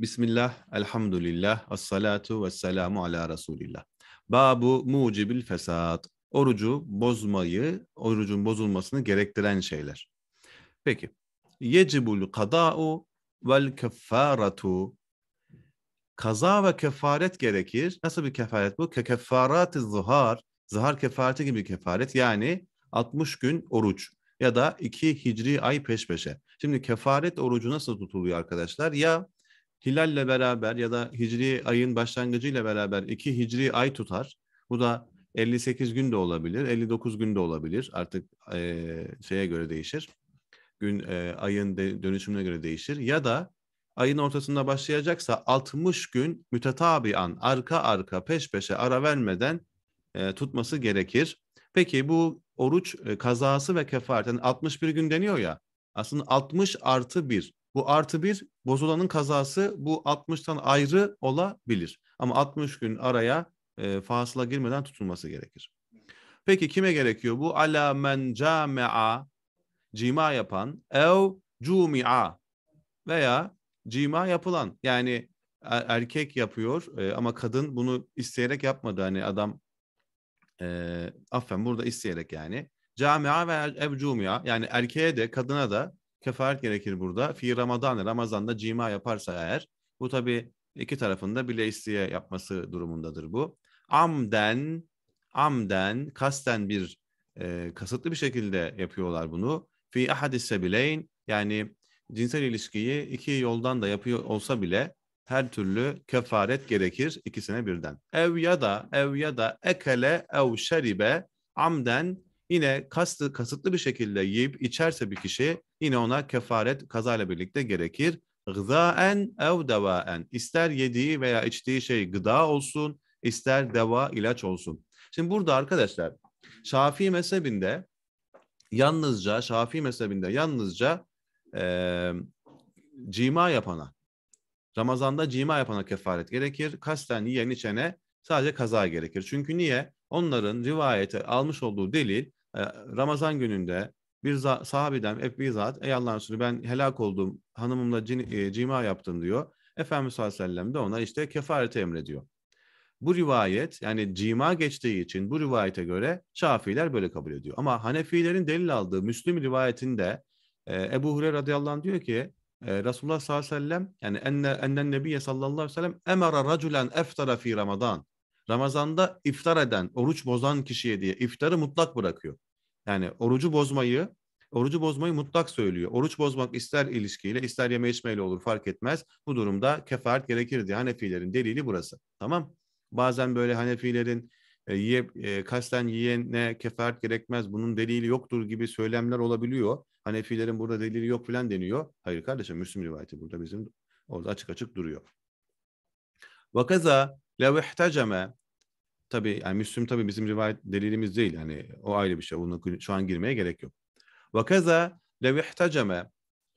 Bismillah, elhamdülillah, salatu ve selamu ala Resulillah. Babu mucibil fesat. Orucu bozmayı, orucun bozulmasını gerektiren şeyler. Peki. Yecibul kada'u vel keffaratu. Kaza ve kefaret gerekir. Nasıl bir kefaret bu? Ke keffarati zuhar. Zahar kefareti gibi kefaret. Yani 60 gün oruç ya da 2 hicri ay peş peşe. Şimdi kefaret orucu nasıl tutuluyor arkadaşlar? Ya hilalle beraber ya da hicri ayın başlangıcıyla beraber iki hicri ay tutar. Bu da 58 gün de olabilir, 59 gün de olabilir. Artık e, şeye göre değişir. Gün e, ayın de, dönüşümüne göre değişir. Ya da ayın ortasında başlayacaksa 60 gün an, arka arka peş peşe ara vermeden e, tutması gerekir. Peki bu oruç e, kazası ve kefaret yani 61 gün deniyor ya. Aslında 60 artı 1 bu artı bir bozulanın kazası bu 60'tan ayrı olabilir. Ama 60 gün araya e, fasıla girmeden tutulması gerekir. Peki kime gerekiyor bu? Ala men camea cima yapan ev cumia veya cima yapılan yani e, erkek yapıyor e, ama kadın bunu isteyerek yapmadı. Hani adam e, affen burada isteyerek yani camia veya ev cumia yani erkeğe de kadına da kefaret gerekir burada. Fi Ramazan, Ramazan'da cima yaparsa eğer, bu tabi iki tarafında bile isteye yapması durumundadır bu. Amden, amden, kasten bir e, kasıtlı bir şekilde yapıyorlar bunu. Fi ahadise bileyn, yani cinsel ilişkiyi iki yoldan da yapıyor olsa bile her türlü kefaret gerekir ikisine birden. Ev ya da ev ya da ekele ev şeribe amden yine kastı, kasıtlı bir şekilde yiyip içerse bir kişi yine ona kefaret kazayla birlikte gerekir. Gıdaen ev devaen. ister yediği veya içtiği şey gıda olsun, ister deva, ilaç olsun. Şimdi burada arkadaşlar Şafii mezhebinde yalnızca, Şafii mezhebinde yalnızca e, cima yapana, Ramazan'da cima yapana kefaret gerekir. Kasten yiyen içene sadece kaza gerekir. Çünkü niye? Onların rivayete almış olduğu delil Ramazan gününde bir sahabeden Ebu Zat ey Allah'ın Resulü ben helak oldum hanımımla cin, e, cima yaptım diyor. Efendimiz sallallahu aleyhi ve sellem de ona işte kefareti emrediyor. Bu rivayet yani cima geçtiği için bu rivayete göre şafiler böyle kabul ediyor. Ama Hanefilerin delil aldığı Müslüm rivayetinde e, Ebu Hureyre radıyallahu anh diyor ki e, Resulullah sallallahu aleyhi ve sellem yani enne, ennen nebiye sallallahu aleyhi ve sellem emara raculen eftara fi ramadan. Ramazan'da iftar eden, oruç bozan kişiye diye iftarı mutlak bırakıyor. Yani orucu bozmayı, orucu bozmayı mutlak söylüyor. Oruç bozmak ister ilişkiyle, ister yeme içmeyle olur fark etmez. Bu durumda kefaret gerekir diye Hanefilerin delili burası. Tamam. Bazen böyle Hanefilerin e, yiye, e, kasten yiyene kefaret gerekmez, bunun delili yoktur gibi söylemler olabiliyor. Hanefilerin burada delili yok filan deniyor. Hayır kardeşim Müslüm rivayeti burada bizim orada açık açık duruyor. Vakaza لو احتجم Tabi yani Müslüm tabii bizim rivayet delilimiz değil. Yani o ayrı bir şey. Bunu şu an girmeye gerek yok. Ve kaza lev ihtaceme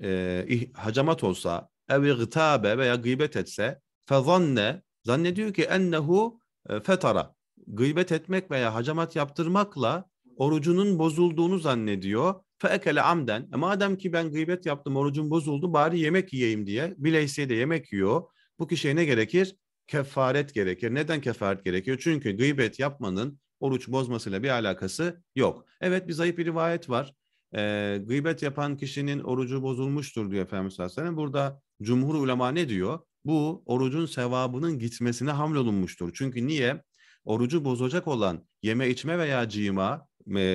e, hacamat olsa ev gıtabe veya gıybet etse fezanne zannediyor ki ennehu e, fetara gıybet etmek veya hacamat yaptırmakla orucunun bozulduğunu zannediyor. Feekele amden. E madem ki ben gıybet yaptım orucum bozuldu bari yemek yiyeyim diye. Bileysiye de yemek yiyor. Bu kişiye ne gerekir? kefaret gerekir. Neden kefaret gerekiyor? Çünkü gıybet yapmanın oruç bozmasıyla bir alakası yok. Evet bir zayıf bir rivayet var. E, gıybet yapan kişinin orucu bozulmuştur diyor Efendimiz Aleyhisselam. Burada cumhur ulema ne diyor? Bu orucun sevabının gitmesine hamlolunmuştur. Çünkü niye? Orucu bozacak olan yeme içme veya cima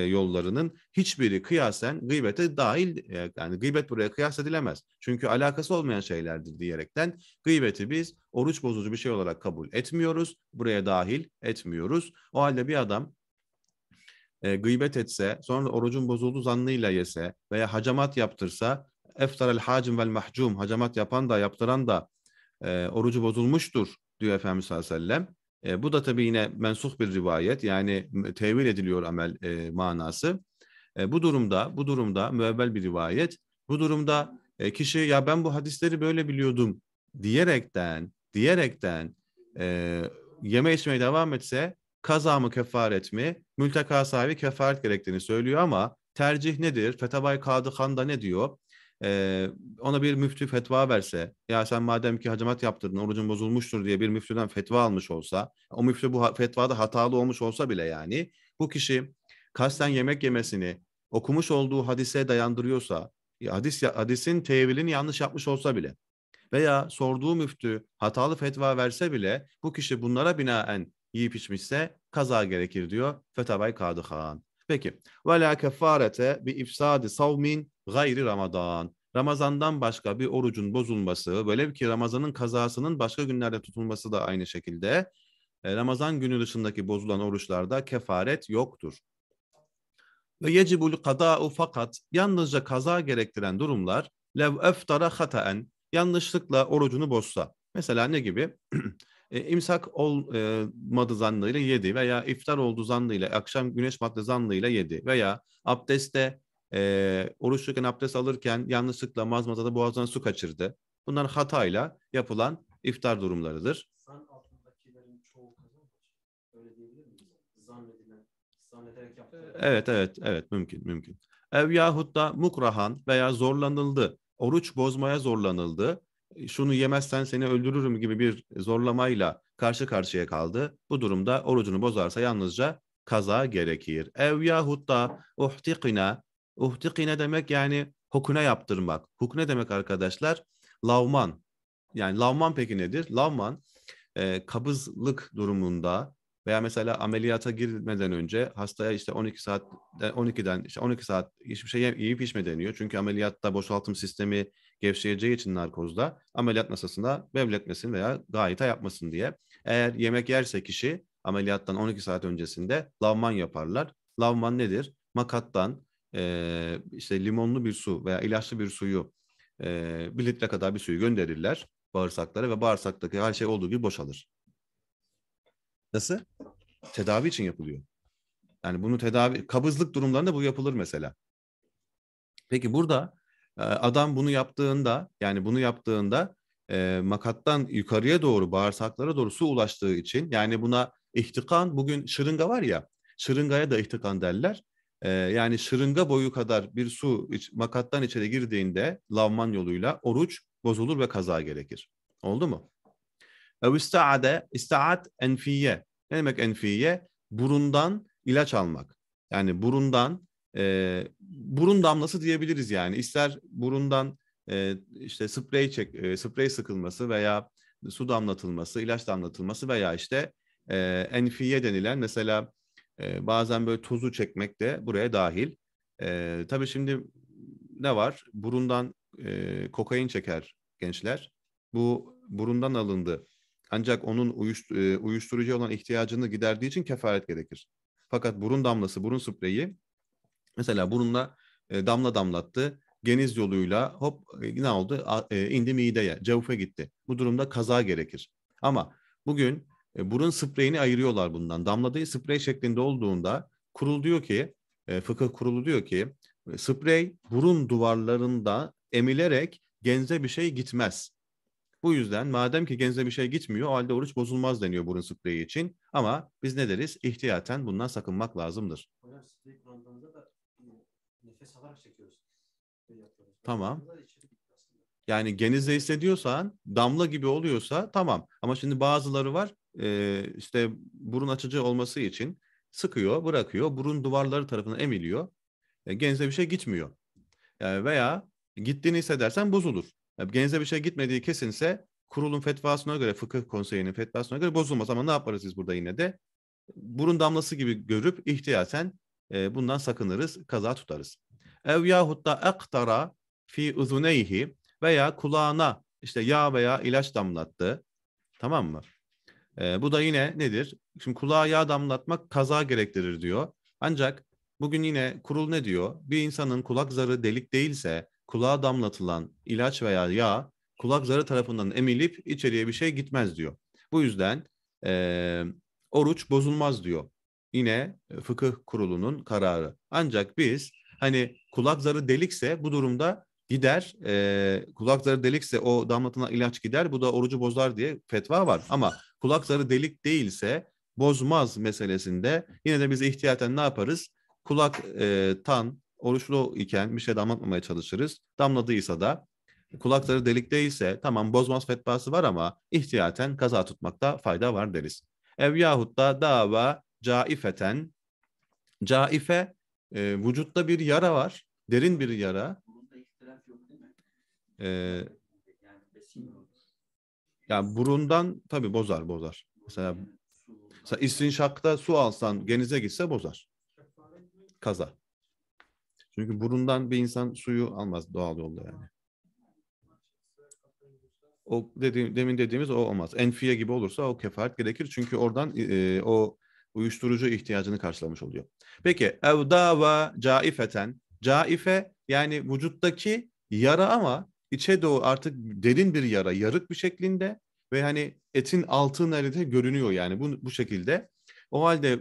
yollarının hiçbiri kıyasen gıybete dahil e, yani gıybet buraya kıyas edilemez. Çünkü alakası olmayan şeylerdir diyerekten gıybeti biz oruç bozucu bir şey olarak kabul etmiyoruz. Buraya dahil etmiyoruz. O halde bir adam e, gıybet etse, sonra orucun bozulduğu zannıyla yese veya hacamat yaptırsa el hacim vel mahcum hacamat yapan da yaptıran da e, orucu bozulmuştur diyor Efendimiz sallallahu aleyhi ve sellem. E, bu da tabii yine mensuh bir rivayet yani tevil ediliyor amel e, manası. E, bu durumda bu durumda müebbel bir rivayet. Bu durumda e, kişi ya ben bu hadisleri böyle biliyordum diyerekten diyerekten e, yeme içmeye devam etse kaza mı kefaret mi? Mülteka sahibi kefaret gerektiğini söylüyor ama tercih nedir? Fetabay Kadı da ne diyor? e, ona bir müftü fetva verse ya sen madem ki hacamat yaptırdın orucun bozulmuştur diye bir müftüden fetva almış olsa o müftü bu fetvada hatalı olmuş olsa bile yani bu kişi kasten yemek yemesini okumuş olduğu hadise dayandırıyorsa hadis hadisin tevilini yanlış yapmış olsa bile veya sorduğu müftü hatalı fetva verse bile bu kişi bunlara binaen yiyip içmişse kaza gerekir diyor Fetabay Kadıhan. Peki. Ve la kefarete bi ifsadi savmin gayri Ramazan. Ramazan'dan başka bir orucun bozulması, böyle ki Ramazan'ın kazasının başka günlerde tutulması da aynı şekilde. E, Ramazan günü dışındaki bozulan oruçlarda kefaret yoktur. Ve yecibul kada'u fakat yalnızca kaza gerektiren durumlar lev öftara hataen yanlışlıkla orucunu bozsa. Mesela ne gibi? İmsak e, imsak olmadı zannıyla yedi veya iftar oldu zannıyla, akşam güneş battı zannıyla yedi veya abdeste e, oruçluyken abdest alırken yanlışlıkla mazmazada boğazdan su kaçırdı. Bunlar hatayla yapılan iftar durumlarıdır. Zan altındakilerin çoğu kazanç. Öyle diyebilir miyiz? zannederek yaptığı. Evet, evet, evet. Mümkün, mümkün. Ev yahut da mukrahan veya zorlanıldı. Oruç bozmaya zorlanıldı. E, şunu yemezsen seni öldürürüm gibi bir zorlamayla karşı karşıya kaldı. Bu durumda orucunu bozarsa yalnızca kaza gerekir. Ev yahut da uhtikina ne demek yani hukune yaptırmak. Huk ne demek arkadaşlar? Lavman. Yani lavman peki nedir? Lavman e, kabızlık durumunda veya mesela ameliyata girmeden önce hastaya işte 12 saat 12'den e, işte 12 saat hiçbir şey yiyip içme deniyor. Çünkü ameliyatta boşaltım sistemi gevşeyeceği için narkozda ameliyat masasında bevletmesin veya gayita yapmasın diye. Eğer yemek yerse kişi ameliyattan 12 saat öncesinde lavman yaparlar. Lavman nedir? Makattan e, işte limonlu bir su veya ilaçlı bir suyu e, bir litre kadar bir suyu gönderirler bağırsaklara ve bağırsaktaki her şey olduğu gibi boşalır. Nasıl? Tedavi için yapılıyor. Yani bunu tedavi, kabızlık durumlarında bu yapılır mesela. Peki burada e, adam bunu yaptığında yani bunu yaptığında e, makattan yukarıya doğru bağırsaklara doğru su ulaştığı için yani buna ihtikan bugün şırınga var ya şırıngaya da ihtikan derler. E, yani şırınga boyu kadar bir su iç, makattan içeri girdiğinde lavman yoluyla oruç bozulur ve kaza gerekir. Oldu mu? Ev istaade, istaat enfiye. Ne demek enfiye? Burundan ilaç almak. Yani burundan, e, burun damlası diyebiliriz yani. İster burundan e, işte sprey çek, e, sprey sıkılması veya su damlatılması, ilaç damlatılması veya işte e, enfiye denilen mesela ee, bazen böyle tozu çekmek de buraya dahil. E, tabii şimdi ne var? Burundan e, kokain çeker gençler. Bu burundan alındı. Ancak onun uyuş, e, uyuşturucu olan ihtiyacını giderdiği için kefaret gerekir. Fakat burun damlası, burun spreyi mesela burunla e, damla damlattı. Geniz yoluyla hop e, ne oldu? A, e, indi mideye, cavufe gitti. Bu durumda kaza gerekir. Ama bugün e, burun spreyini ayırıyorlar bundan. Damladığı sprey şeklinde olduğunda kurul diyor ki, e, fıkıh kurulu diyor ki e, sprey burun duvarlarında emilerek genze bir şey gitmez. Bu yüzden madem ki genze bir şey gitmiyor o halde oruç bozulmaz deniyor burun spreyi için. Ama biz ne deriz? İhtiyaten bundan sakınmak lazımdır. Hocam da hani, nefes alarak çekiyoruz. Tamam. Yani genizde hissediyorsan, damla gibi oluyorsa tamam. Ama şimdi bazıları var e, işte burun açıcı olması için sıkıyor, bırakıyor. Burun duvarları tarafına emiliyor. E, genize bir şey gitmiyor. Yani e, veya gittiğini hissedersen bozulur. Yani e, genize bir şey gitmediği kesinse kurulun fetvasına göre, fıkıh konseyinin fetvasına göre bozulmaz. Ama ne yaparız biz burada yine de? Burun damlası gibi görüp ihtiyaten e, bundan sakınırız, kaza tutarız. Ev yahut da ektara fi uzuneyhi veya kulağına işte yağ veya ilaç damlattı. Tamam mı? E, bu da yine nedir? Şimdi kulağa yağ damlatmak kaza gerektirir diyor. Ancak bugün yine kurul ne diyor? Bir insanın kulak zarı delik değilse kulağa damlatılan ilaç veya yağ kulak zarı tarafından emilip içeriye bir şey gitmez diyor. Bu yüzden e, oruç bozulmaz diyor. Yine e, fıkıh kurulunun kararı. Ancak biz hani kulak zarı delikse bu durumda gider. E, kulak delikse o damlatına ilaç gider. Bu da orucu bozar diye fetva var. Ama kulakları delik değilse bozmaz meselesinde yine de biz ihtiyaten ne yaparız? Kulak e, tan oruçlu iken bir şey damlatmamaya çalışırız. Damladıysa da kulakları delik delikteyse tamam bozmaz fetvası var ama ihtiyaten kaza tutmakta fayda var deriz. Ev yahut da dava caifeten caife e, vücutta bir yara var. Derin bir yara yani burundan tabii bozar bozar. Mesela, mesela İstinşak'ta su alsan genize gitse bozar. Kaza. Çünkü burundan bir insan suyu almaz doğal yolda yani. O dedi, demin dediğimiz o olmaz. Enfiye gibi olursa o kefaret gerekir. Çünkü oradan e, o uyuşturucu ihtiyacını karşılamış oluyor. Peki evdava caifeten. Caife yani vücuttaki yara ama içe doğru artık derin bir yara, yarık bir şeklinde ve hani etin altı neredeyse görünüyor yani bu, bu şekilde. O halde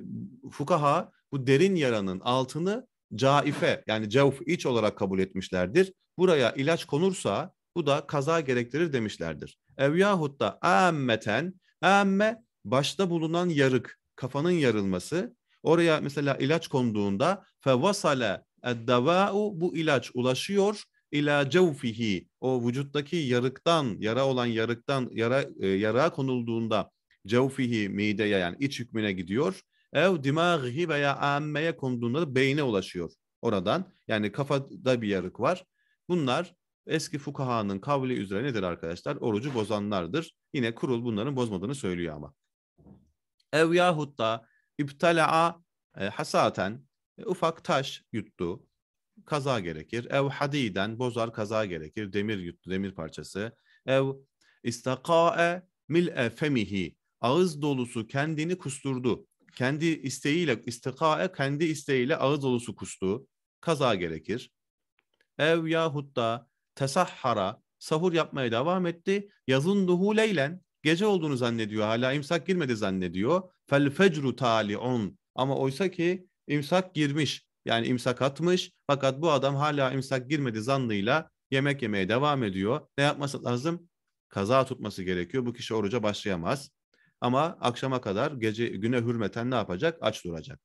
fukaha bu derin yaranın altını caife yani cevf iç olarak kabul etmişlerdir. Buraya ilaç konursa bu da kaza gerektirir demişlerdir. Ev yahut da ammeten, amme başta bulunan yarık, kafanın yarılması. Oraya mesela ilaç konduğunda fevasale eddava'u bu ilaç ulaşıyor ila cevfihi o vücuttaki yarıktan yara olan yarıktan yara e, yara konulduğunda cevfihi mideye yani iç hükmüne gidiyor. Ev dimağhi veya ammeye konduğunda da beyne ulaşıyor oradan. Yani kafada bir yarık var. Bunlar eski fukahanın kavli üzere nedir arkadaşlar? Orucu bozanlardır. Yine kurul bunların bozmadığını söylüyor ama. Ev yahut da iptala'a e, hasaten e, ufak taş yuttu kaza gerekir. Ev hadiden bozar kaza gerekir. Demir yuttu demir parçası. Ev istakae mil efemihi ağız dolusu kendini kusturdu. Kendi isteğiyle istikae kendi isteğiyle ağız dolusu kustu. Kaza gerekir. Ev yahut da tesahhara sahur yapmaya devam etti. Yazın duhu leylen gece olduğunu zannediyor. Hala imsak girmedi zannediyor. Fel fecru on Ama oysa ki imsak girmiş. Yani imsak atmış fakat bu adam hala imsak girmedi zannıyla yemek yemeye devam ediyor. Ne yapması lazım? Kaza tutması gerekiyor. Bu kişi oruca başlayamaz. Ama akşama kadar gece güne hürmeten ne yapacak? Aç duracak.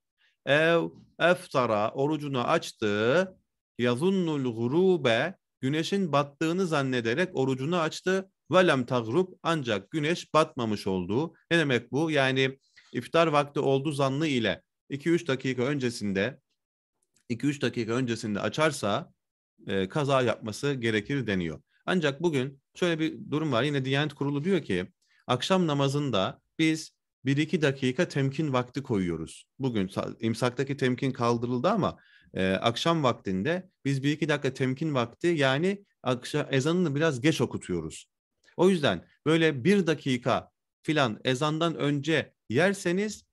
Ev eftara orucunu açtı. Yazunnul gurube güneşin battığını zannederek orucunu açtı. Velem tagrub ancak güneş batmamış olduğu. Ne demek bu? Yani iftar vakti oldu zannı ile 2-3 dakika öncesinde 2-3 dakika öncesinde açarsa e, kaza yapması gerekir deniyor. Ancak bugün şöyle bir durum var. Yine Diyanet Kurulu diyor ki akşam namazında biz 1-2 dakika temkin vakti koyuyoruz. Bugün imsaktaki temkin kaldırıldı ama e, akşam vaktinde biz 1-2 dakika temkin vakti yani akşam ezanını biraz geç okutuyoruz. O yüzden böyle bir dakika filan ezandan önce yerseniz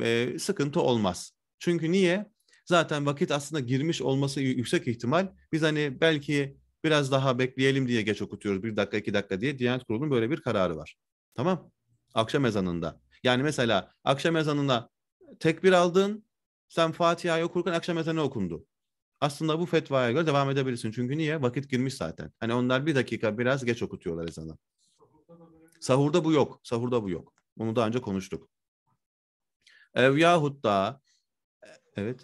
e, sıkıntı olmaz. Çünkü niye? zaten vakit aslında girmiş olması yüksek ihtimal. Biz hani belki biraz daha bekleyelim diye geç okutuyoruz. Bir dakika iki dakika diye Diyanet Kurulu'nun böyle bir kararı var. Tamam. Akşam ezanında. Yani mesela akşam ezanına tekbir aldın. Sen Fatiha'yı okurken akşam ezanı okundu. Aslında bu fetvaya göre devam edebilirsin. Çünkü niye? Vakit girmiş zaten. Hani onlar bir dakika biraz geç okutuyorlar ezanı. Sahurda bu yok. Sahurda bu yok. Bunu daha önce konuştuk. Ev yahut da e, evet.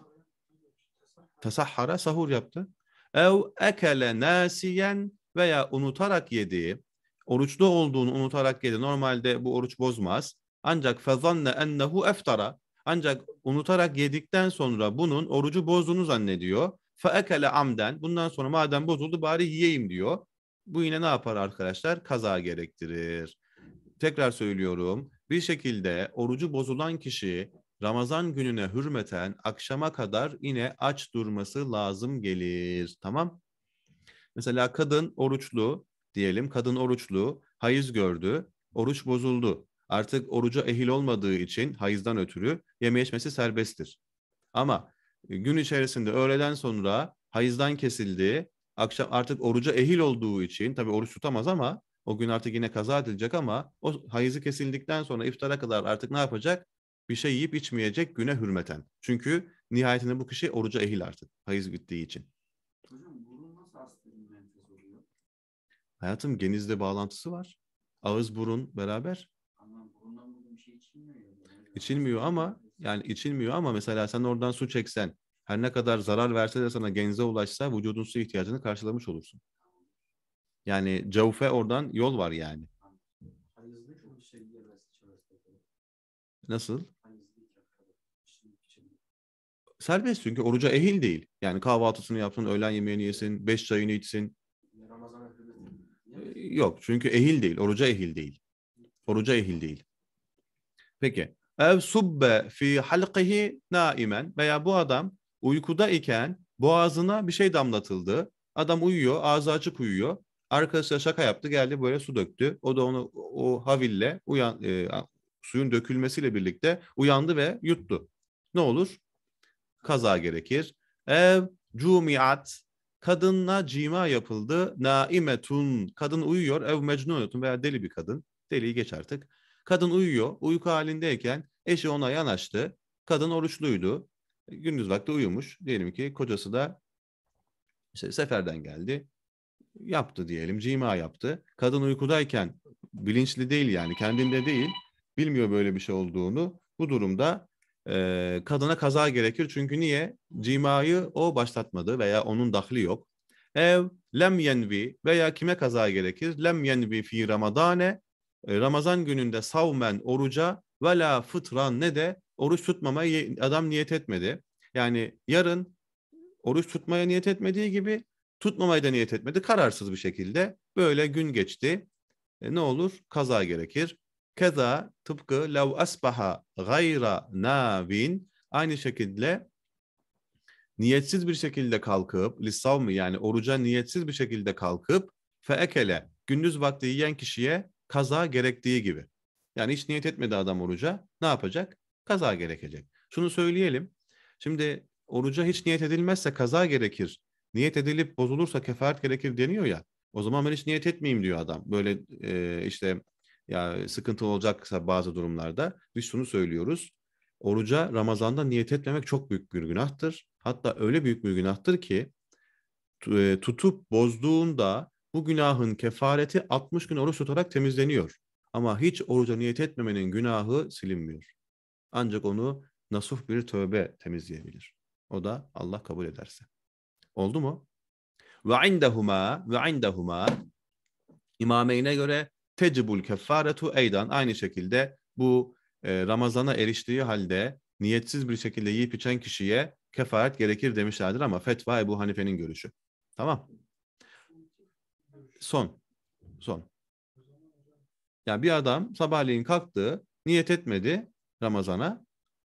Tesahhara sahur yaptı. Ev ekele nasiyen veya unutarak yediği, oruçlu olduğunu unutarak yedi. Normalde bu oruç bozmaz. Ancak fezanne ennehu eftara. Ancak unutarak yedikten sonra bunun orucu bozduğunu zannediyor. Fa ekele amden. Bundan sonra madem bozuldu bari yiyeyim diyor. Bu yine ne yapar arkadaşlar? Kaza gerektirir. Tekrar söylüyorum. Bir şekilde orucu bozulan kişi Ramazan gününe hürmeten akşama kadar yine aç durması lazım gelir. Tamam? Mesela kadın oruçlu diyelim. Kadın oruçlu, hayız gördü, oruç bozuldu. Artık oruca ehil olmadığı için hayızdan ötürü yeme içmesi serbesttir. Ama e, gün içerisinde öğleden sonra hayızdan kesildi. Akşam artık oruca ehil olduğu için tabii oruç tutamaz ama o gün artık yine kaza edilecek ama o hayızı kesildikten sonra iftara kadar artık ne yapacak? bir şey yiyip içmeyecek güne hürmeten. Çünkü nihayetinde bu kişi oruca ehil artık hayız gittiği için. Hocam burun nasıl aspirin Hayatım genizde bağlantısı var. Ağız burun beraber. Ama burundan bir şey içilmiyor. İçilmiyor ama yani içilmiyor ama mesela sen oradan su çeksen her ne kadar zarar verse de sana genize ulaşsa vücudun su ihtiyacını karşılamış olursun. Yani cavfe oradan yol var yani. Şey nasıl? Serbest çünkü oruca ehil değil. Yani kahvaltısını yapsın, öğlen yemeğini yesin, beş çayını içsin. Ee, yok çünkü ehil değil, oruca ehil değil. Oruca ehil değil. Peki. Ev subbe fi halqihi naimen veya bu adam uykuda iken boğazına bir şey damlatıldı. Adam uyuyor, ağzı açık uyuyor. Arkadaşlar şaka yaptı, geldi böyle su döktü. O da onu o haville uyan e, suyun dökülmesiyle birlikte uyandı ve yuttu. Ne olur? kaza gerekir. Ev cumiat kadınla cima yapıldı. Naimetun kadın uyuyor. Ev mecnunetun veya deli bir kadın. Deliyi geç artık. Kadın uyuyor. Uyku halindeyken eşi ona yanaştı. Kadın oruçluydu. Gündüz vakti uyumuş. Diyelim ki kocası da işte seferden geldi. Yaptı diyelim. Cima yaptı. Kadın uykudayken bilinçli değil yani kendinde değil. Bilmiyor böyle bir şey olduğunu. Bu durumda e, kadına kaza gerekir. Çünkü niye? Cimayı o başlatmadı veya onun dahli yok. Ev lem yenvi veya kime kaza gerekir? Lem yenvi fi ramadane Ramazan gününde savmen oruca ve la fıtran ne de oruç tutmamaya adam niyet etmedi. Yani yarın oruç tutmaya niyet etmediği gibi tutmamaya da niyet etmedi. Kararsız bir şekilde böyle gün geçti. E, ne olur? Kaza gerekir. Keza tıpkı lev asbaha gayra navin aynı şekilde niyetsiz bir şekilde kalkıp lissavmi yani oruca niyetsiz bir şekilde kalkıp feekele gündüz vakti yiyen kişiye kaza gerektiği gibi. Yani hiç niyet etmedi adam oruca ne yapacak? Kaza gerekecek. Şunu söyleyelim. Şimdi oruca hiç niyet edilmezse kaza gerekir. Niyet edilip bozulursa kefaret gerekir deniyor ya. O zaman ben hiç niyet etmeyeyim diyor adam. Böyle e, işte ya e, sıkıntı olacaksa bazı durumlarda biz şunu söylüyoruz. Oruca Ramazan'da niyet etmemek çok büyük bir günahtır. Hatta öyle büyük bir günahtır ki e, tutup bozduğunda bu günahın kefareti 60 gün oruç tutarak temizleniyor. Ama hiç oruca niyet etmemenin günahı silinmiyor. Ancak onu nasuf bir tövbe temizleyebilir. O da Allah kabul ederse. Oldu mu? Ve indehuma ve indehuma imameyne göre tecibul kefaretu eydan aynı şekilde bu e, Ramazan'a eriştiği halde niyetsiz bir şekilde yiyip içen kişiye kefaret gerekir demişlerdir ama fetva Ebu Hanife'nin görüşü. Tamam. Son. Son. Yani bir adam sabahleyin kalktı, niyet etmedi Ramazan'a,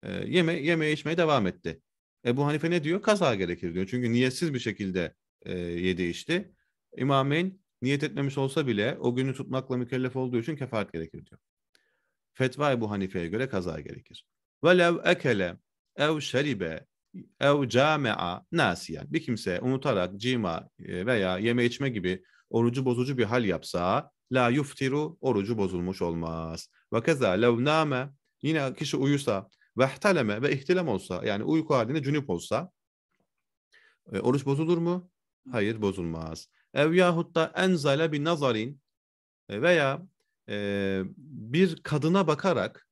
e, yeme, yemeye içmeye devam etti. Ebu Hanife ne diyor? Kaza gerekir diyor. Çünkü niyetsiz bir şekilde e, yedi içti. İmameyn niyet etmemiş olsa bile o günü tutmakla mükellef olduğu için kefaret gerekir diyor. Fetvai bu Hanife'ye göre kaza gerekir. Ve Velev ekele ev şeribe ev camea nasiyen. Bir kimse unutarak cima e, veya yeme içme gibi orucu bozucu bir hal yapsa la yuftiru orucu bozulmuş olmaz. Ve keza lev name yine kişi uyusa ve ihtaleme ve ihtilam olsa yani uyku halinde cünüp olsa e, oruç bozulur mu? Hayır bozulmaz ev yahut da enzale bir nazarin e, veya e, bir kadına bakarak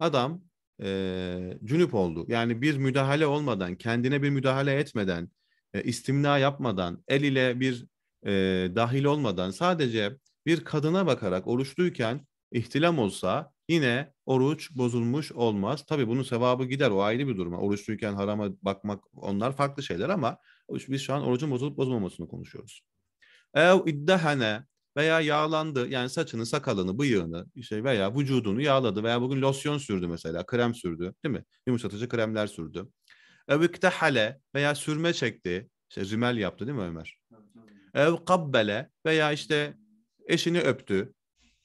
adam e, cünüp oldu. Yani bir müdahale olmadan, kendine bir müdahale etmeden, e, istimna yapmadan, el ile bir e, dahil olmadan sadece bir kadına bakarak oruçluyken ihtilam olsa yine oruç bozulmuş olmaz. Tabii bunun sevabı gider o ayrı bir duruma. Oruçluyken harama bakmak onlar farklı şeyler ama biz şu an orucun bozulup bozulmamasını konuşuyoruz. Ev iddehane veya yağlandı yani saçını, sakalını, bıyığını şey veya vücudunu yağladı veya bugün losyon sürdü mesela, krem sürdü değil mi? Yumuşatıcı kremler sürdü. Ev iktehale veya sürme çekti, şey, rimel yaptı değil mi Ömer? Ev kabbele veya işte eşini öptü,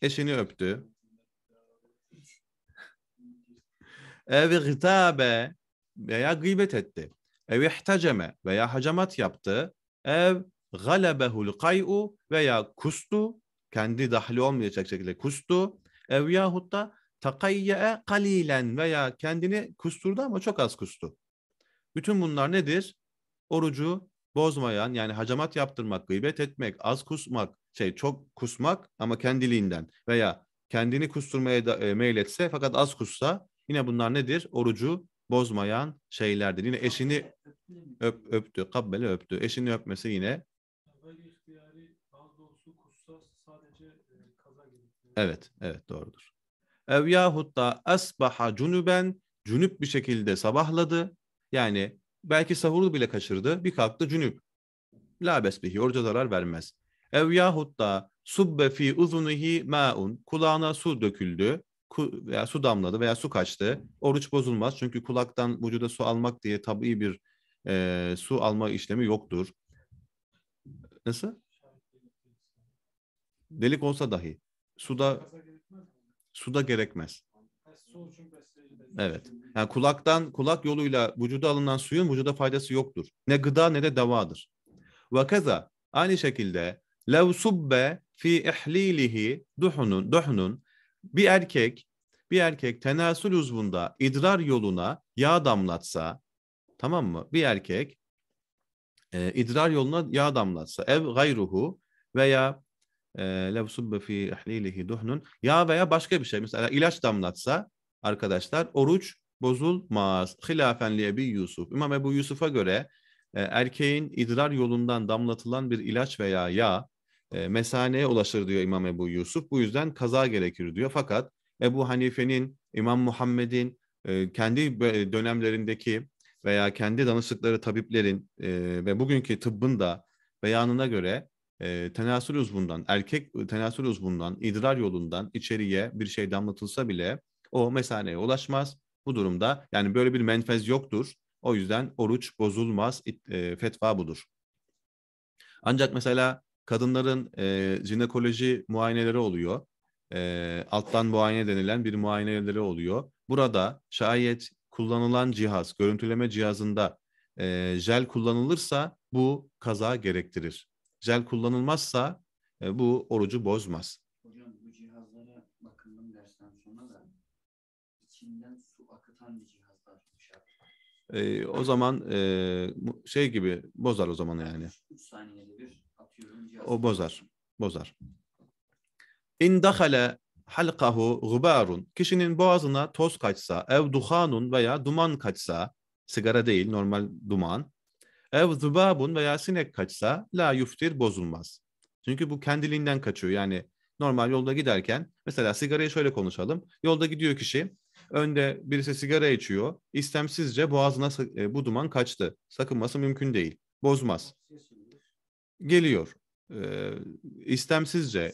eşini öptü. Ev gıtabe veya gıybet etti. Ev ihtaceme veya hacamat yaptı. Ev galebehul kay'u veya kustu kendi dahli olmayacak şekilde kustu ev yahut da takayye'e kalilen veya kendini kusturdu ama çok az kustu. Bütün bunlar nedir? Orucu bozmayan yani hacamat yaptırmak, gıybet etmek, az kusmak, şey çok kusmak ama kendiliğinden veya kendini kusturmaya da e, meyletse fakat az kussa yine bunlar nedir? Orucu bozmayan şeylerdir. Yine eşini öp, öptü, kabbeli öptü. Eşini öpmesi yine Evet, evet doğrudur. Ev yahut da asbaha cünüben, cünüp bir şekilde sabahladı. Yani belki sahuru bile kaçırdı, bir kalktı cünüp. La besbihi, orca zarar vermez. Ev yahut da subbe fi uzunihi maun, kulağına su döküldü veya su damladı veya su kaçtı. Oruç bozulmaz çünkü kulaktan vücuda su almak diye tabii bir e, su alma işlemi yoktur. Nasıl? Delik olsa dahi suda suda gerekmez. Evet. Yani kulaktan kulak yoluyla vücuda alınan suyun vücuda faydası yoktur. Ne gıda ne de davadır. Ve kaza aynı şekilde lev subbe fi ihlilihi duhunun duhunun bir erkek bir erkek tenasül uzvunda idrar yoluna yağ damlatsa tamam mı? Bir erkek e, idrar yoluna yağ damlatsa ev gayruhu veya la subbe fi ihlihi duhnun ya veya başka bir şey mesela ilaç damlatsa arkadaşlar oruç bozulmaz. Hilafen li Ebi Yusuf. İmam Ebu Yusuf'a göre erkeğin idrar yolundan damlatılan bir ilaç veya yağ mesaneye ulaşır diyor İmam Ebu Yusuf. Bu yüzden kaza gerekir diyor. Fakat Ebu Hanife'nin, İmam Muhammed'in kendi dönemlerindeki veya kendi danıştıkları tabiplerin ve bugünkü tıbbın da beyanına göre e, tenasül uzvundan, erkek tenasül uzvundan, idrar yolundan içeriye bir şey damlatılsa bile o mesaneye ulaşmaz. Bu durumda yani böyle bir menfez yoktur. O yüzden oruç bozulmaz. E, fetva budur. Ancak mesela kadınların e, jinekoloji muayeneleri oluyor. E, alttan muayene denilen bir muayeneleri oluyor. Burada şayet kullanılan cihaz, görüntüleme cihazında e, jel kullanılırsa bu kaza gerektirir güzel kullanılmazsa e, bu orucu bozmaz. Hocam bu cihazlara bakıldım dersten sonra da içinden su akıtan bir cihazlar. E, o zaman e, şey gibi bozar o zaman yani. 3 saniyede bir atıyorum cihaz. O bozar. Bozar. İn dahale halkahu gubarun. Kişinin boğazına toz kaçsa, ev duhanun veya duman kaçsa, sigara değil normal duman. Ev zıbabun veya sinek kaçsa la yuftir bozulmaz. Çünkü bu kendiliğinden kaçıyor. Yani normal yolda giderken mesela sigarayı şöyle konuşalım. Yolda gidiyor kişi önde birisi sigara içiyor. İstemsizce boğazına e, bu duman kaçtı. Sakınması mümkün değil. Bozmaz. Geliyor. E, istemsizce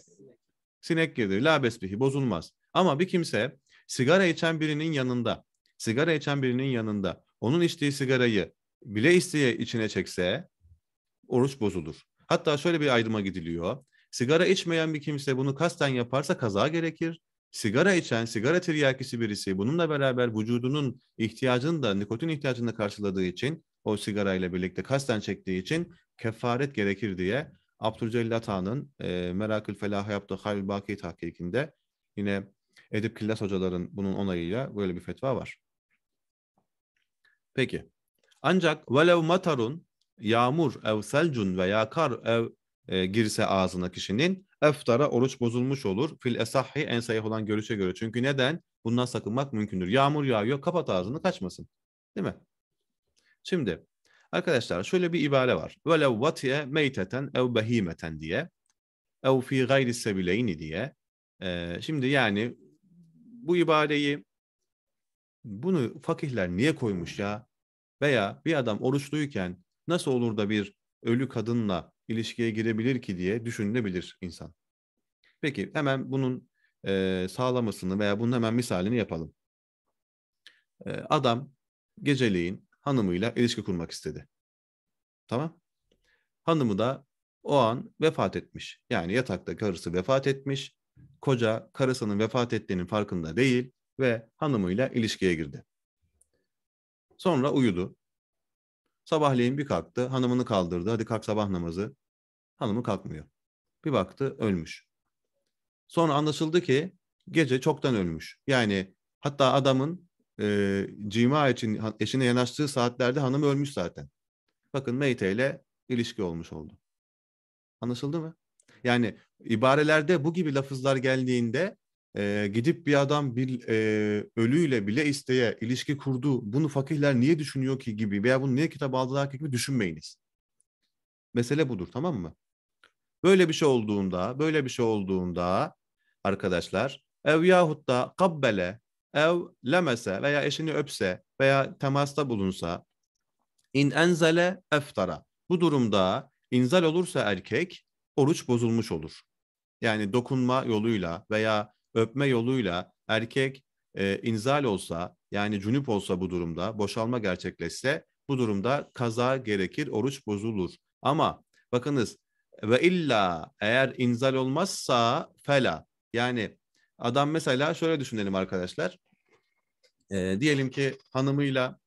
sinek gelir. La besbihi bozulmaz. Ama bir kimse sigara içen birinin yanında, sigara içen birinin yanında onun içtiği sigarayı bile isteye içine çekse oruç bozulur. Hatta şöyle bir ayrıma gidiliyor. Sigara içmeyen bir kimse bunu kasten yaparsa kaza gerekir. Sigara içen, sigara tiryakisi birisi bununla beraber vücudunun ihtiyacını da nikotin ihtiyacını karşıladığı için o sigarayla birlikte kasten çektiği için kefaret gerekir diye Abdülcelil Ata'nın e, Merakül Felah'a yaptığı Halil Baki tahkikinde yine Edip Killas hocaların bunun onayıyla böyle bir fetva var. Peki. Ancak velev matarun yağmur ev selcun veya kar ev e, girse ağzına kişinin eftara oruç bozulmuş olur. Fil esahhi en sayıh olan görüşe göre. Çünkü neden? Bundan sakınmak mümkündür. Yağmur yağıyor kapat ağzını kaçmasın. Değil mi? Şimdi arkadaşlar şöyle bir ibare var. Velev vatiye meyteten ev behimeten diye. Ev fi gayri sebileyni diye. E, şimdi yani bu ibareyi bunu fakihler niye koymuş ya? Veya bir adam oruçluyken nasıl olur da bir ölü kadınla ilişkiye girebilir ki diye düşünülebilir insan. Peki hemen bunun e, sağlamasını veya bunun hemen misalini yapalım. E, adam geceleyin hanımıyla ilişki kurmak istedi. Tamam. Hanımı da o an vefat etmiş. Yani yatakta karısı vefat etmiş. Koca karısının vefat ettiğinin farkında değil ve hanımıyla ilişkiye girdi. Sonra uyudu. Sabahleyin bir kalktı, hanımını kaldırdı. Hadi kalk sabah namazı. Hanımı kalkmıyor. Bir baktı ölmüş. Sonra anlaşıldı ki gece çoktan ölmüş. Yani hatta adamın e, cima için eşine yanaştığı saatlerde hanım ölmüş zaten. Bakın Meyte ile ilişki olmuş oldu. Anlaşıldı mı? Yani ibarelerde bu gibi lafızlar geldiğinde e, gidip bir adam bir e, ölüyle bile isteye ilişki kurdu. Bunu fakihler niye düşünüyor ki gibi veya bunu niye kitap aldılar ki gibi düşünmeyiniz. Mesele budur tamam mı? Böyle bir şey olduğunda, böyle bir şey olduğunda arkadaşlar ev yahut da kabbele ev lemese veya eşini öpse veya temasta bulunsa in enzele eftara. Bu durumda inzal olursa erkek oruç bozulmuş olur. Yani dokunma yoluyla veya öpme yoluyla erkek e, inzal olsa yani cünüp olsa bu durumda boşalma gerçekleşse bu durumda kaza gerekir, oruç bozulur. Ama bakınız ve illa eğer inzal olmazsa fela yani adam mesela şöyle düşünelim arkadaşlar. E, diyelim ki hanımıyla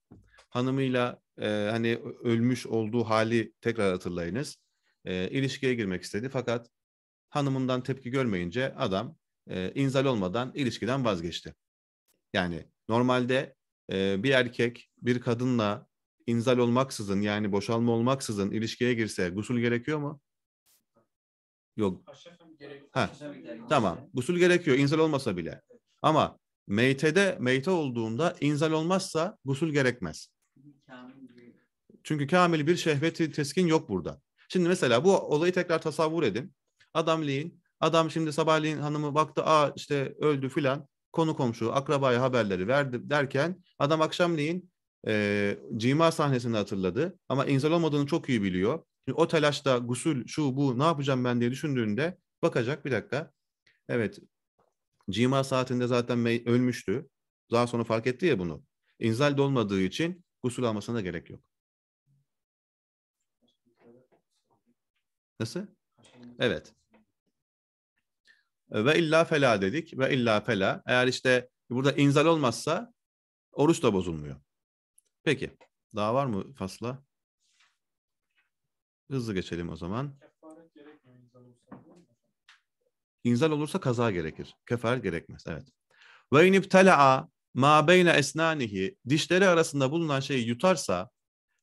hanımıyla e, hani ölmüş olduğu hali tekrar hatırlayınız. E, ilişkiye girmek istedi fakat hanımından tepki görmeyince adam e, inzal olmadan ilişkiden vazgeçti. Yani normalde e, bir erkek bir kadınla inzal olmaksızın yani boşalma olmaksızın ilişkiye girse gusül gerekiyor mu? Yok. Ha, tamam. Gusül gerekiyor inzal olmasa bile. Ama meytede meyte olduğunda inzal olmazsa gusül gerekmez. Çünkü kamil bir şehveti teskin yok burada. Şimdi mesela bu olayı tekrar tasavvur edin. Adam lean Adam şimdi sabahleyin hanımı baktı aa işte öldü filan konu komşu akrabaya haberleri verdi derken adam akşamleyin e, cima sahnesini hatırladı ama inzal olmadığını çok iyi biliyor. Şimdi o telaşta gusül şu bu ne yapacağım ben diye düşündüğünde bakacak bir dakika. Evet cima saatinde zaten ölmüştü. Daha sonra fark etti ya bunu. İnzal dolmadığı için gusül almasına gerek yok. Nasıl? Evet. Ve illa fela dedik ve illa fela. Eğer işte burada inzal olmazsa oruç da bozulmuyor. Peki daha var mı fasla? Hızlı geçelim o zaman. İnzal olursa kaza gerekir. Kefaret gerekmez. Evet. Ve iniptela'a ma beyne esnanihi dişleri arasında bulunan şeyi yutarsa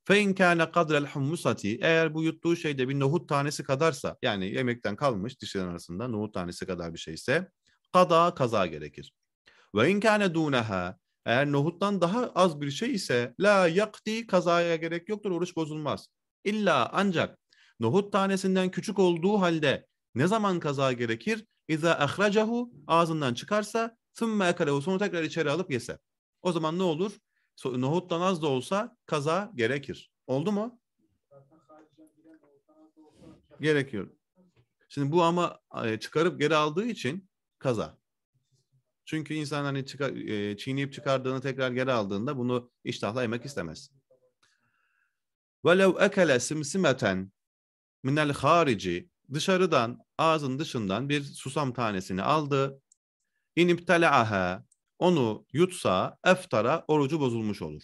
Fe inkâne kadrel hummusati eğer bu yuttuğu şeyde bir nohut tanesi kadarsa yani yemekten kalmış dişlerin arasında nohut tanesi kadar bir şeyse kada kaza gerekir. Ve inkâne dûneha eğer nohuttan daha az bir şey ise la yakti kazaya gerek yoktur oruç bozulmaz. İlla ancak nohut tanesinden küçük olduğu halde ne zaman kaza gerekir? İza ahracahu ağzından çıkarsa thumma ekalehu sonra tekrar içeri alıp yese. O zaman ne olur? nohuttan az da olsa kaza gerekir. Oldu mu? Gerekiyor. Şimdi bu ama e, çıkarıp geri aldığı için kaza. Çünkü insan hani çıkar, e, çiğneyip çıkardığını tekrar geri aldığında bunu iştahla yemek istemez. وَلَوْ اَكَلَ سِمْسِمَةً مِنَ الْخَارِجِ Dışarıdan, ağzın dışından bir susam tanesini aldı. اِنْ اِبْتَلَعَهَا onu yutsa eftara orucu bozulmuş olur.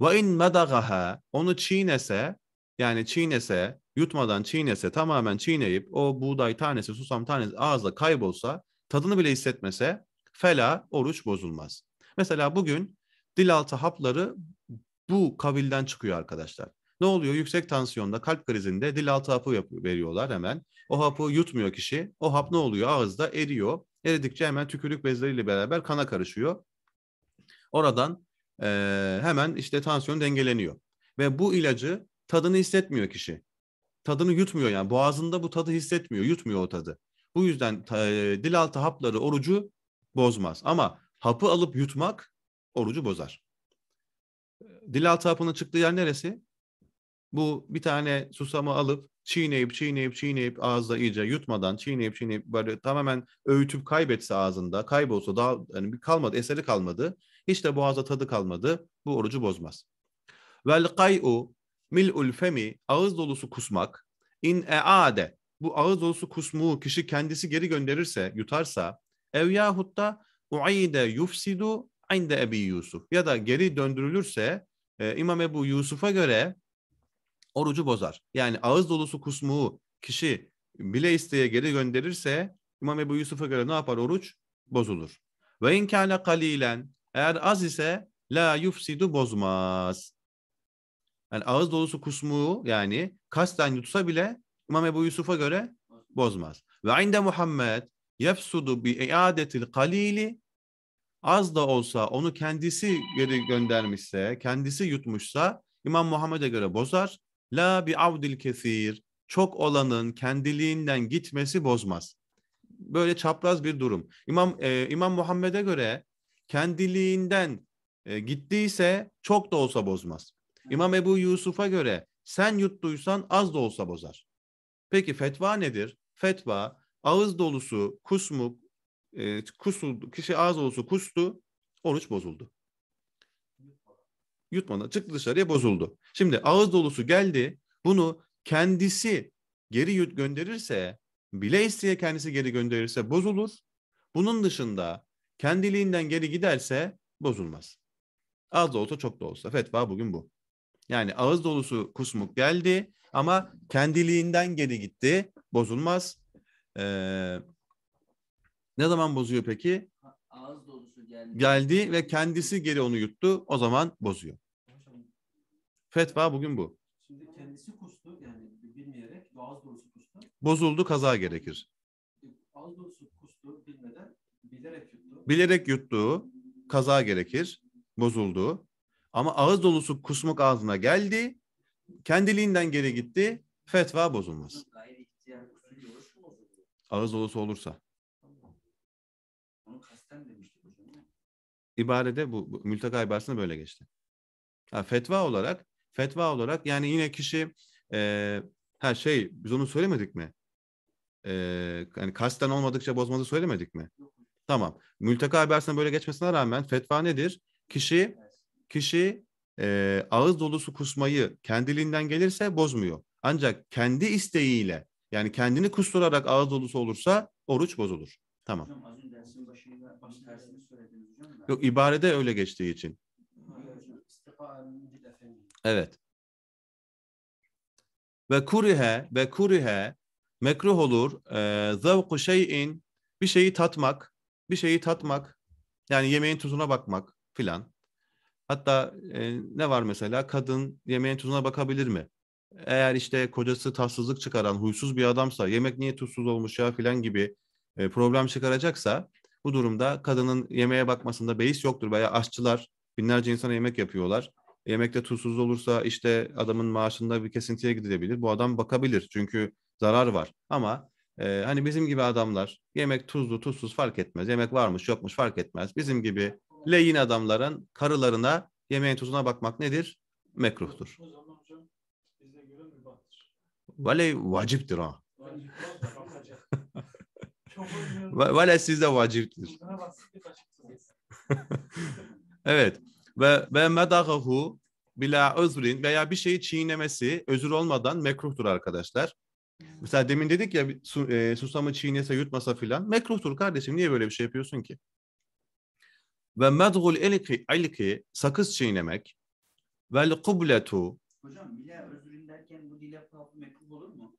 Ve in medagaha onu çiğnese yani çiğnese yutmadan çiğnese tamamen çiğneyip o buğday tanesi susam tanesi ağızda kaybolsa tadını bile hissetmese fela oruç bozulmaz. Mesela bugün dilaltı hapları bu kabilden çıkıyor arkadaşlar. Ne oluyor? Yüksek tansiyonda kalp krizinde dilaltı hapı veriyorlar hemen. O hapı yutmuyor kişi. O hap ne oluyor? Ağızda eriyor. Eridikçe hemen tükürük bezleriyle beraber kana karışıyor. Oradan e, hemen işte tansiyon dengeleniyor. Ve bu ilacı tadını hissetmiyor kişi. Tadını yutmuyor yani boğazında bu tadı hissetmiyor, yutmuyor o tadı. Bu yüzden e, dilaltı hapları orucu bozmaz. Ama hapı alıp yutmak orucu bozar. Dilaltı hapının çıktığı yer neresi? Bu bir tane susamı alıp çiğneyip çiğneyip çiğneyip ağızda iyice yutmadan çiğneyip çiğneyip böyle tamamen öğütüp kaybetse ağzında kaybolsa daha hani bir kalmadı eseri kalmadı hiç de boğazda tadı kalmadı bu orucu bozmaz. Vel kay'u mil'ul femi ağız dolusu kusmak in eade bu ağız dolusu kusmuğu kişi kendisi geri gönderirse yutarsa ev yahut da uide yufsidu inde Ebi Yusuf ya da geri döndürülürse e, İmam Ebu Yusuf'a göre orucu bozar. Yani ağız dolusu kusmuğu kişi bile isteye geri gönderirse İmam Ebu Yusuf'a göre ne yapar? Oruç bozulur. Ve inkâne kalilen eğer az ise la yufsidu bozmaz. Yani ağız dolusu kusmuğu yani kasten yutsa bile İmam Ebu Yusuf'a göre bozmaz. Ve inde Muhammed yefsudu bi iadetil kalili az da olsa onu kendisi geri göndermişse, kendisi yutmuşsa İmam Muhammed'e göre bozar. La bi avdil kesir. Çok olanın kendiliğinden gitmesi bozmaz. Böyle çapraz bir durum. İmam e, İmam Muhammed'e göre kendiliğinden e, gittiyse çok da olsa bozmaz. İmam Ebu Yusuf'a göre sen yuttuysan az da olsa bozar. Peki fetva nedir? Fetva ağız dolusu kusmuk, e, kusuldu, kişi ağız dolusu kustu, oruç bozuldu. Yutmadan çıktı dışarıya bozuldu. Şimdi ağız dolusu geldi. Bunu kendisi geri yut gönderirse bile isteye kendisi geri gönderirse bozulur. Bunun dışında kendiliğinden geri giderse bozulmaz. Az da olsa çok da olsa. Fetva bugün bu. Yani ağız dolusu kusmuk geldi ama kendiliğinden geri gitti. Bozulmaz. Ee, ne zaman bozuyor peki? geldi ve kendisi geri onu yuttu. O zaman bozuyor. Fetva bugün bu. Şimdi kendisi kustu yani bilmeyerek boğaz dolusu kustu. Bozuldu kaza gerekir. Boğaz e, dolusu kustu bilmeden bilerek yuttu. Bilerek yuttu kaza gerekir. Bozuldu. Ama ağız dolusu kusmuk ağzına geldi. Kendiliğinden geri gitti. Fetva bozulmaz. Ağız dolusu olursa. ibarede bu, bu mülteka ibaresinde böyle geçti. Ha, fetva olarak fetva olarak yani yine kişi e, her şey biz onu söylemedik mi? E, yani kasten olmadıkça bozmazı söylemedik mi? Tamam. Mülteka ibaresine böyle geçmesine rağmen fetva nedir? Kişi kişi e, ağız dolusu kusmayı kendiliğinden gelirse bozmuyor. Ancak kendi isteğiyle yani kendini kusturarak ağız dolusu olursa oruç bozulur. Tamam. Hocam az önce dersin başında baş tersini söylediniz hocam. Da. Yok ibarede öyle geçtiği için. Evet. Ve kurihe ve kurihe mekruh olur. E, zavku şeyin bir şeyi tatmak, bir şeyi tatmak. Yani yemeğin tuzuna bakmak filan. Hatta e, ne var mesela kadın yemeğin tuzuna bakabilir mi? Eğer işte kocası tatsızlık çıkaran huysuz bir adamsa yemek niye tuzsuz olmuş ya filan gibi e, problem çıkaracaksa bu durumda kadının yemeğe bakmasında beis yoktur veya aşçılar binlerce insana yemek yapıyorlar. Yemekte tuzsuz olursa işte adamın maaşında bir kesintiye gidilebilir. Bu adam bakabilir çünkü zarar var. Ama e, hani bizim gibi adamlar yemek tuzlu tuzsuz fark etmez. Yemek varmış yokmuş fark etmez. Bizim gibi leyin adamların karılarına yemeğin tuzuna bakmak nedir? Mekruhtur. Vale vaciptir ha. Valla sizde vaciptir. evet. Ve ve medahu bila özrin veya bir şeyi çiğnemesi özür olmadan mekruhtur arkadaşlar. Mesela demin dedik ya e, susamı çiğnese yutmasa filan mekruhtur kardeşim niye böyle bir şey yapıyorsun ki? Ve medhul elki, elki sakız çiğnemek vel kubletu Hocam bile özürün derken bu dile mekruh olur mu?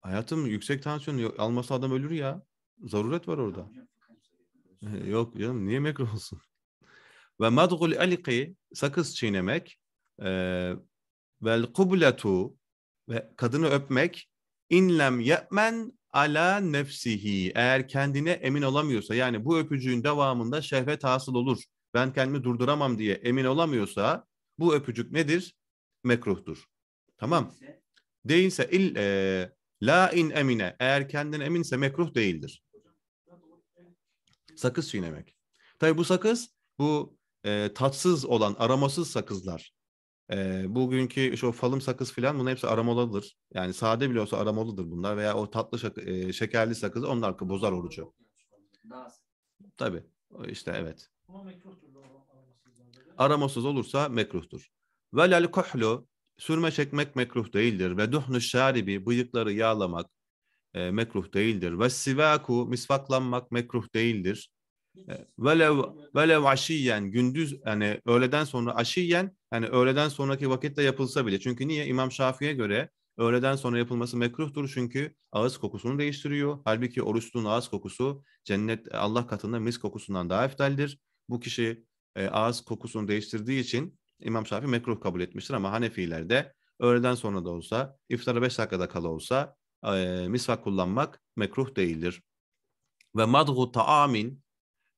Hayatım yüksek tansiyon almasa adam ölür ya. Zaruret var orada. Yok canım niye mekruh olsun? Ve madgul aliki sakız çiğnemek e, vel kubletu ve kadını öpmek inlem ye'men ala nefsihi eğer kendine emin olamıyorsa yani bu öpücüğün devamında şehvet hasıl olur ben kendimi durduramam diye emin olamıyorsa bu öpücük nedir? Mekruhtur. Tamam. Değilse il e, la in emine eğer kendine eminse mekruh değildir. Sakız çiğnemek. Tabii bu sakız bu e, tatsız olan aromasız sakızlar. E, bugünkü şu falım sakız falan bunun hepsi aromalıdır. Yani sade bile olsa aromalıdır bunlar veya o tatlı şak- e, şekerli sakız onlar bozar orucu. Tabii işte evet. Aromasız olursa mekruhtur. Velel kohlu sürme çekmek mekruh değildir ve duhnu şaribi bıyıkları yağlamak e, mekruh değildir. Ve sivaku misvaklanmak mekruh değildir. E, velev velev aşiyen gündüz yani öğleden sonra aşiyen yani öğleden sonraki vakitte yapılsa bile. Çünkü niye İmam Şafii'ye göre öğleden sonra yapılması mekruhtur çünkü ağız kokusunu değiştiriyor. Halbuki oruçluğun ağız kokusu cennet Allah katında mis kokusundan daha eftaldir. Bu kişi e, ağız kokusunu değiştirdiği için İmam Şafii mekruh kabul etmiştir ama Hanefiler de öğleden sonra da olsa, iftara 5 dakikada kala olsa misvak kullanmak mekruh değildir. Ve madhu taamin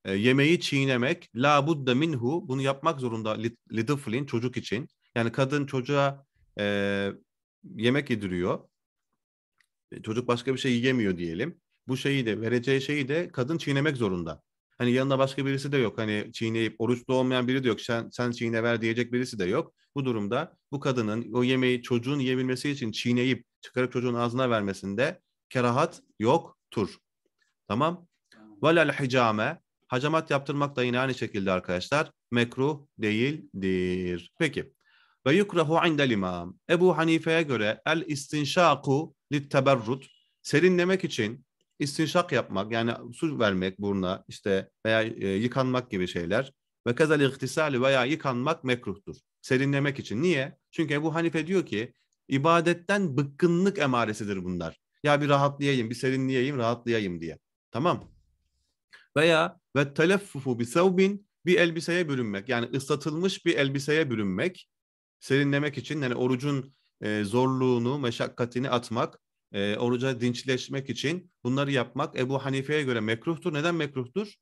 yemeği çiğnemek la budda minhu bunu yapmak zorunda lidiflin çocuk için. Yani kadın çocuğa e, yemek yediriyor. E, çocuk başka bir şey yiyemiyor diyelim. Bu şeyi de vereceği şeyi de kadın çiğnemek zorunda. Hani yanında başka birisi de yok. Hani çiğneyip oruçlu olmayan biri de yok. Sen, sen çiğne ver diyecek birisi de yok. Bu durumda bu kadının o yemeği çocuğun yiyebilmesi için çiğneyip çıkarıp çocuğun ağzına vermesinde kerahat yoktur. Tamam. Velel hicame hacamat yaptırmak da yine aynı şekilde arkadaşlar mekruh değildir. Peki. Ve yukrahu indel imam. Ebu Hanife'ye göre el istinşaku lit teberrut. Serinlemek için istinşak yapmak yani su vermek burna işte veya e, yıkanmak gibi şeyler ve kazal ihtisali veya yıkanmak mekruhtur. Serinlemek için. Niye? Çünkü Ebu Hanife diyor ki İbadetten bıkkınlık emaresidir bunlar. Ya bir rahatlayayım, bir serinleyeyim, rahatlayayım diye. Tamam. Veya ve teleffufu bi sevbin bir elbiseye bürünmek. Yani ıslatılmış bir elbiseye bürünmek. Serinlemek için yani orucun e, zorluğunu, meşakkatini atmak, e, oruca dinçleşmek için bunları yapmak Ebu Hanife'ye göre mekruhtur. Neden mekruhtur?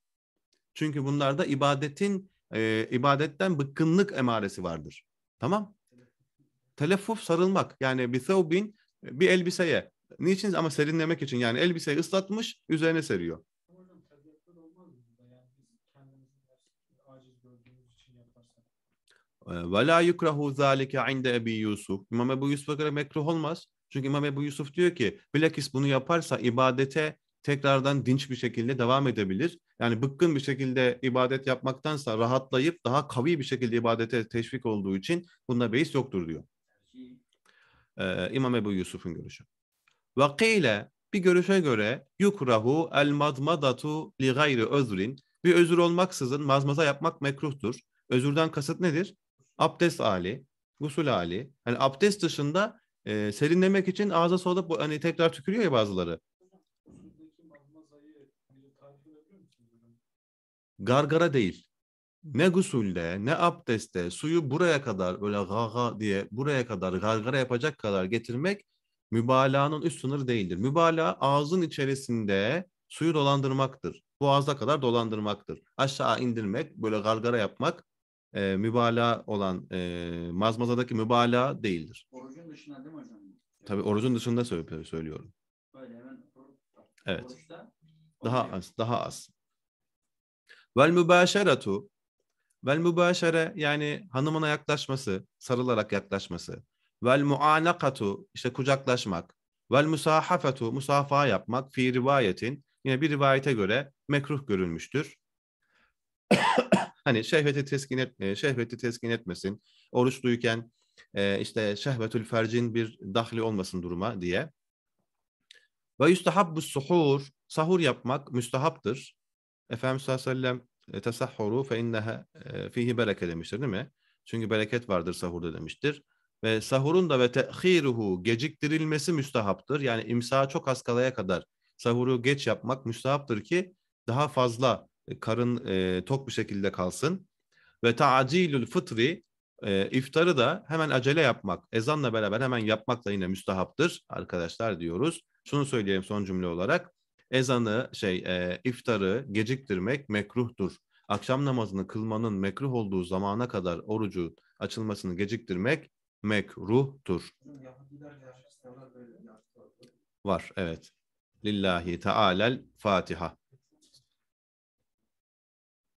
Çünkü bunlarda ibadetin e, ibadetten bıkkınlık emaresi vardır. Tamam? Telefuf sarılmak. Yani bir thobin e, bir elbiseye. Niçin? Ama serinlemek için. Yani elbiseyi ıslatmış, üzerine seriyor. E, Ve la yukrahu zalike inde Ebi Yusuf. İmam Ebu Yusuf'a göre mekruh olmaz. Çünkü İmam Ebu Yusuf diyor ki bilakis bunu yaparsa ibadete tekrardan dinç bir şekilde devam edebilir. Yani bıkkın bir şekilde ibadet yapmaktansa rahatlayıp daha kavi bir şekilde ibadete teşvik olduğu için bunda beis yoktur diyor e, İmam Ebu Yusuf'un görüşü. Ve kıyle bir görüşe göre yukrahu el madmadatu li gayri özrin bir özür olmaksızın mazmaza yapmak mekruhtur. Özürden kasıt nedir? Abdest hali, gusül hali. Yani abdest dışında e, serinlemek için ağza solup hani tekrar tükürüyor ya bazıları. Gargara değil ne gusülde ne abdeste suyu buraya kadar böyle gaga diye buraya kadar gargara yapacak kadar getirmek mübalağanın üst sınırı değildir. Mübalağa ağzın içerisinde suyu dolandırmaktır. boğazda kadar dolandırmaktır. Aşağı indirmek, böyle gargara yapmak e, mübalağa olan e, mazmazadaki mübalağa değildir. Orucun dışında değil mi hocam? Tabii orucun dışında söylüyorum. Böyle hemen Evet. daha az, daha az. Vel mübaşeratu Vel mübaşere yani hanımına yaklaşması, sarılarak yaklaşması. Vel muanakatu işte kucaklaşmak. Vel musahafatu musafaha yapmak fi rivayetin yine bir rivayete göre mekruh görülmüştür. hani şehveti teskin et, e, şehveti teskin etmesin. Oruçluyken e, işte şehvetül fercin bir dahli olmasın duruma diye. Ve yustahabbu suhur, sahur yapmak müstahaptır. Efendimiz sallallahu aleyhi ve sellem tesahhuru fe inneha fihi bereke demiştir değil mi? Çünkü bereket vardır sahurda demiştir. Ve sahurun da ve tehiruhu geciktirilmesi müstahaptır. Yani imsaha çok az kalaya kadar sahuru geç yapmak müstahaptır ki daha fazla karın e, tok bir şekilde kalsın. Ve ta'cilül fıtri e, iftarı da hemen acele yapmak, ezanla beraber hemen yapmak da yine müstahaptır arkadaşlar diyoruz. Şunu söyleyeyim son cümle olarak ezanı şey e, iftarı geciktirmek mekruhtur. Akşam namazını kılmanın mekruh olduğu zamana kadar orucu açılmasını geciktirmek mekruhtur. Var evet. Lillahi Teala'l Fatiha.